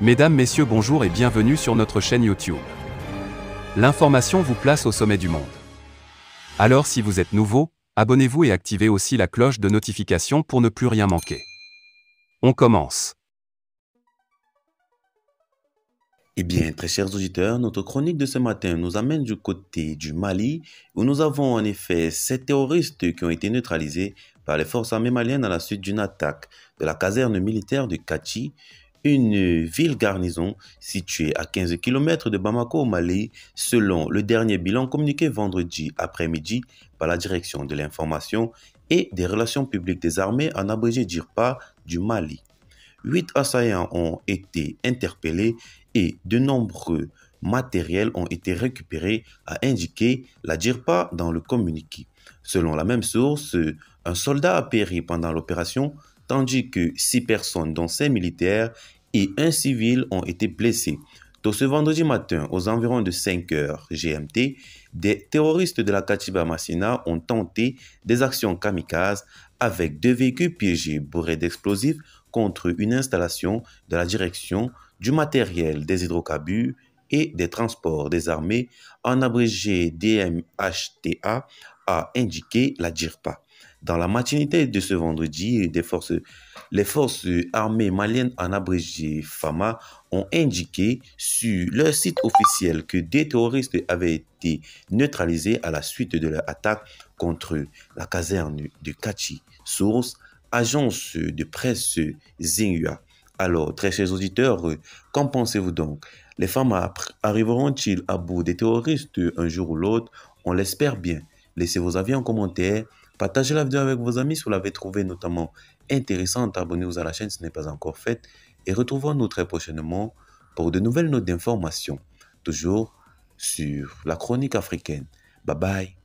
Mesdames, Messieurs, bonjour et bienvenue sur notre chaîne YouTube. L'information vous place au sommet du monde. Alors si vous êtes nouveau, abonnez-vous et activez aussi la cloche de notification pour ne plus rien manquer. On commence. Eh bien, très chers auditeurs, notre chronique de ce matin nous amène du côté du Mali, où nous avons en effet sept terroristes qui ont été neutralisés par les forces armées maliennes à la suite d'une attaque de la caserne militaire de Kachi, une ville-garnison située à 15 km de Bamako au Mali, selon le dernier bilan communiqué vendredi après-midi par la direction de l'information et des relations publiques des armées en abrégé DIRPA du Mali. Huit assaillants ont été interpellés et de nombreux matériels ont été récupérés, a indiqué la DIRPA dans le communiqué. Selon la même source, un soldat a péri pendant l'opération tandis que six personnes, dont cinq militaires et un civil, ont été blessés. Tôt ce vendredi matin, aux environs de 5 heures GMT, des terroristes de la Katiba Massina ont tenté des actions kamikazes avec deux véhicules piégés bourrés d'explosifs contre une installation de la direction du matériel des hydrocarbures et des transports des armées, en abrégé DMHTA, a indiqué la DIRPA. Dans la matinée de ce vendredi, les forces armées maliennes en abrégé FAMA ont indiqué sur leur site officiel que des terroristes avaient été neutralisés à la suite de leur attaque contre la caserne de Kachi. Source, agence de presse Zingua. Alors, très chers auditeurs, qu'en pensez-vous donc Les Fama arriveront-ils à bout des terroristes un jour ou l'autre On l'espère bien. Laissez vos avis en commentaire. Partagez la vidéo avec vos amis si vous l'avez trouvée notamment intéressante. Abonnez-vous à la chaîne si ce n'est pas encore fait. Et retrouvons-nous très prochainement pour de nouvelles notes d'information. Toujours sur la chronique africaine. Bye bye.